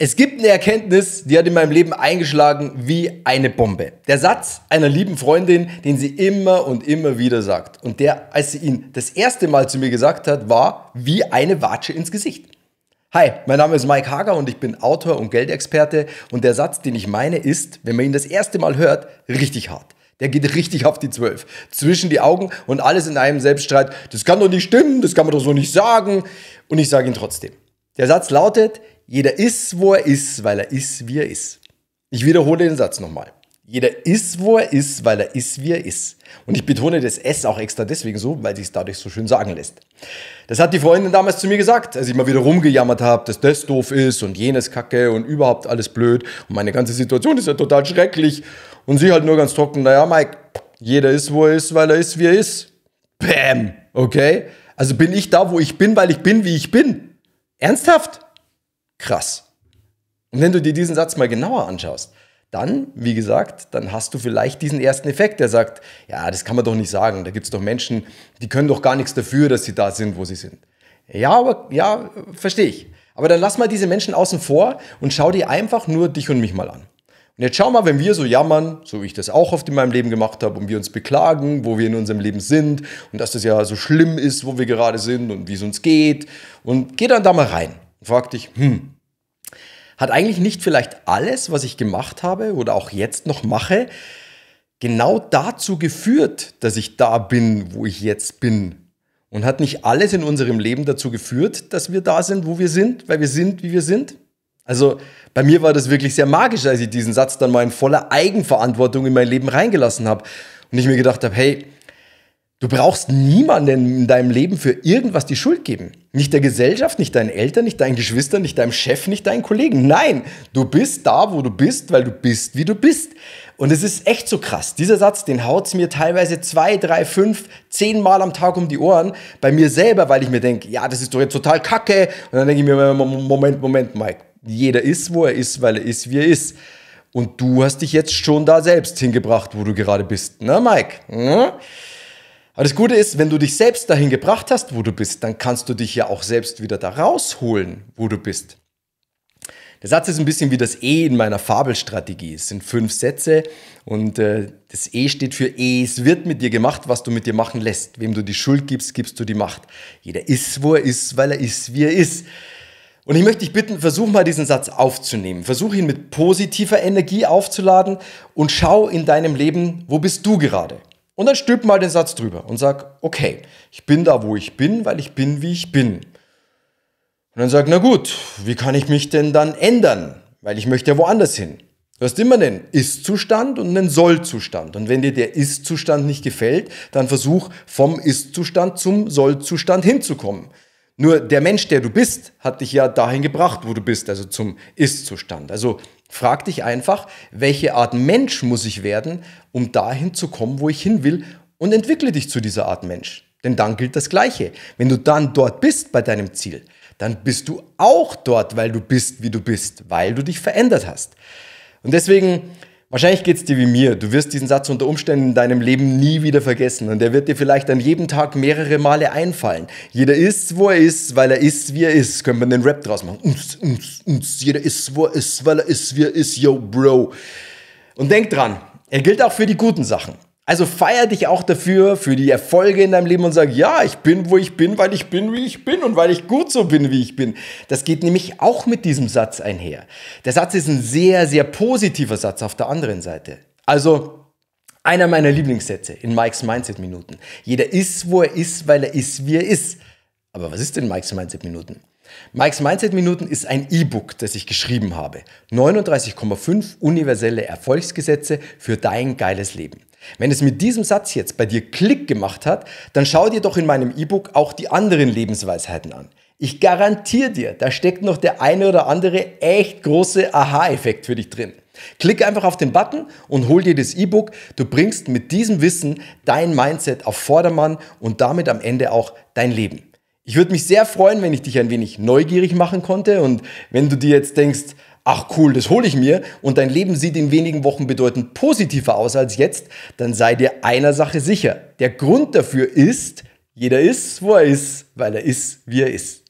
Es gibt eine Erkenntnis, die hat in meinem Leben eingeschlagen wie eine Bombe. Der Satz einer lieben Freundin, den sie immer und immer wieder sagt. Und der, als sie ihn das erste Mal zu mir gesagt hat, war wie eine Watsche ins Gesicht. Hi, mein Name ist Mike Hager und ich bin Autor und Geldexperte. Und der Satz, den ich meine, ist, wenn man ihn das erste Mal hört, richtig hart. Der geht richtig auf die Zwölf. Zwischen die Augen und alles in einem Selbststreit. Das kann doch nicht stimmen, das kann man doch so nicht sagen. Und ich sage ihn trotzdem. Der Satz lautet, jeder ist, wo er ist, weil er ist, wie er ist. Ich wiederhole den Satz nochmal. Jeder ist, wo er ist, weil er ist, wie er ist. Und ich betone das S auch extra deswegen so, weil sich es dadurch so schön sagen lässt. Das hat die Freundin damals zu mir gesagt, als ich mal wieder rumgejammert habe, dass das doof ist und jenes kacke und überhaupt alles blöd und meine ganze Situation ist ja total schrecklich. Und sie halt nur ganz trocken, naja, Mike, jeder ist, wo er ist, weil er ist, wie er ist. Bäm, okay? Also bin ich da, wo ich bin, weil ich bin, wie ich bin. Ernsthaft? krass. Und wenn du dir diesen Satz mal genauer anschaust, dann, wie gesagt, dann hast du vielleicht diesen ersten Effekt, der sagt, ja, das kann man doch nicht sagen, da gibt es doch Menschen, die können doch gar nichts dafür, dass sie da sind, wo sie sind. Ja, aber ja, verstehe ich. Aber dann lass mal diese Menschen außen vor und schau dir einfach nur dich und mich mal an. Und jetzt schau mal, wenn wir so jammern, so wie ich das auch oft in meinem Leben gemacht habe, und wir uns beklagen, wo wir in unserem Leben sind und dass das ja so schlimm ist, wo wir gerade sind und wie es uns geht. Und geh dann da mal rein und frag dich, hm, hat eigentlich nicht vielleicht alles, was ich gemacht habe oder auch jetzt noch mache, genau dazu geführt, dass ich da bin, wo ich jetzt bin? Und hat nicht alles in unserem Leben dazu geführt, dass wir da sind, wo wir sind, weil wir sind, wie wir sind? Also bei mir war das wirklich sehr magisch, als ich diesen Satz dann mal in voller Eigenverantwortung in mein Leben reingelassen habe. Und ich mir gedacht habe, hey, Du brauchst niemanden in deinem Leben für irgendwas die Schuld geben. Nicht der Gesellschaft, nicht deinen Eltern, nicht deinen Geschwistern, nicht deinem Chef, nicht deinen Kollegen. Nein, du bist da, wo du bist, weil du bist, wie du bist. Und es ist echt so krass. Dieser Satz, den haut's mir teilweise zwei, drei, fünf, zehn Mal am Tag um die Ohren bei mir selber, weil ich mir denke, ja, das ist doch jetzt total kacke. Und dann denke ich mir, Moment, Moment, Mike. Jeder ist, wo er ist, weil er ist, wie er ist. Und du hast dich jetzt schon da selbst hingebracht, wo du gerade bist. Ne, Mike? Hm? Aber das Gute ist, wenn du dich selbst dahin gebracht hast, wo du bist, dann kannst du dich ja auch selbst wieder da rausholen, wo du bist. Der Satz ist ein bisschen wie das E in meiner Fabelstrategie. Es sind fünf Sätze und äh, das E steht für E. Es wird mit dir gemacht, was du mit dir machen lässt. Wem du die Schuld gibst, gibst du die Macht. Jeder ist, wo er ist, weil er ist, wie er ist. Und ich möchte dich bitten, versuch mal diesen Satz aufzunehmen. Versuch ihn mit positiver Energie aufzuladen und schau in deinem Leben, wo bist du gerade? Und dann stülp mal den Satz drüber und sag, okay, ich bin da, wo ich bin, weil ich bin, wie ich bin. Und dann sag, na gut, wie kann ich mich denn dann ändern? Weil ich möchte ja woanders hin. Du hast immer einen Ist-Zustand und einen Soll-Zustand. Und wenn dir der Ist-Zustand nicht gefällt, dann versuch vom Ist-Zustand zum Soll-Zustand hinzukommen. Nur der Mensch, der du bist, hat dich ja dahin gebracht, wo du bist, also zum Ist-Zustand. Also Frag dich einfach, welche Art Mensch muss ich werden, um dahin zu kommen, wo ich hin will und entwickle dich zu dieser Art Mensch. Denn dann gilt das Gleiche. Wenn du dann dort bist bei deinem Ziel, dann bist du auch dort, weil du bist, wie du bist, weil du dich verändert hast. Und deswegen Wahrscheinlich geht es dir wie mir. Du wirst diesen Satz unter Umständen in deinem Leben nie wieder vergessen und er wird dir vielleicht an jedem Tag mehrere Male einfallen. Jeder ist, wo er ist, weil er ist, wie er ist. Könnte man den Rap draus machen. Uns, uns, uns. Jeder ist, wo er ist, weil er ist, wie er ist. Yo, Bro. Und denk dran, er gilt auch für die guten Sachen. Also feier dich auch dafür, für die Erfolge in deinem Leben und sag, ja, ich bin, wo ich bin, weil ich bin, wie ich bin und weil ich gut so bin, wie ich bin. Das geht nämlich auch mit diesem Satz einher. Der Satz ist ein sehr, sehr positiver Satz auf der anderen Seite. Also einer meiner Lieblingssätze in Mikes Mindset-Minuten. Jeder ist, wo er ist, weil er ist, wie er ist. Aber was ist denn Mikes Mindset-Minuten? Mikes Mindset Minuten ist ein E-Book, das ich geschrieben habe. 39,5 universelle Erfolgsgesetze für dein geiles Leben. Wenn es mit diesem Satz jetzt bei dir Klick gemacht hat, dann schau dir doch in meinem E-Book auch die anderen Lebensweisheiten an. Ich garantiere dir, da steckt noch der eine oder andere echt große Aha-Effekt für dich drin. Klick einfach auf den Button und hol dir das E-Book. Du bringst mit diesem Wissen dein Mindset auf Vordermann und damit am Ende auch dein Leben. Ich würde mich sehr freuen, wenn ich dich ein wenig neugierig machen konnte und wenn du dir jetzt denkst, ach cool, das hole ich mir und dein Leben sieht in wenigen Wochen bedeutend positiver aus als jetzt, dann sei dir einer Sache sicher. Der Grund dafür ist, jeder ist, wo er ist, weil er ist, wie er ist.